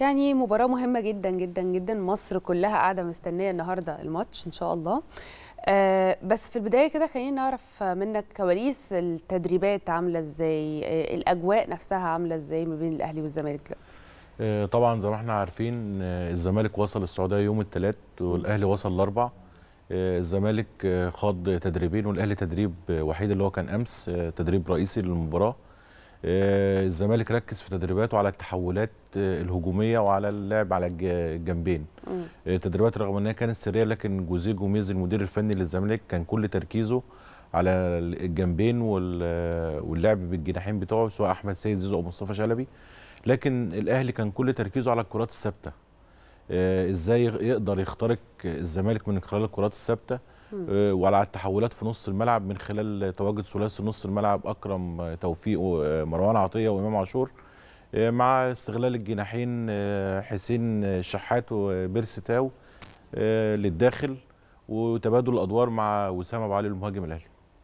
يعني مباراه مهمه جدا جدا جدا مصر كلها قاعده مستنيه النهارده الماتش ان شاء الله آه بس في البدايه كده خلينا نعرف منك كواليس التدريبات عامله ازاي آه الاجواء نفسها عامله ازاي ما بين الاهلي والزمالك دلوقتي آه طبعا زي ما احنا عارفين آه، الزمالك وصل السعوديه يوم الثلاث والاهلي وصل الاربع آه، الزمالك آه، خاض تدريبين والاهلي تدريب وحيد اللي هو كان امس تدريب رئيسي للمباراه آه، الزمالك ركز في تدريباته على التحولات آه، الهجوميه وعلى اللعب على الجنبين آه، تدريبات رغم انها كانت سريه لكن جوزيه جوميز المدير الفني للزمالك كان كل تركيزه على الجنبين واللعب بالجناحين بتوعه سواء احمد سيد زيزو او مصطفى شلبي لكن الاهلي كان كل تركيزه على الكرات الثابته ازاي يقدر يخترق الزمالك من خلال الكرات الثابته آه، وعلى التحولات في نص الملعب من خلال تواجد ثلاثي نص الملعب اكرم آه، توفيق ومروان آه، عطيه وامام عاشور مع استغلال الجناحين حسين شحات وبيرسي تاو للداخل وتبادل الادوار مع وسام ابو علي المهاجم الاهلي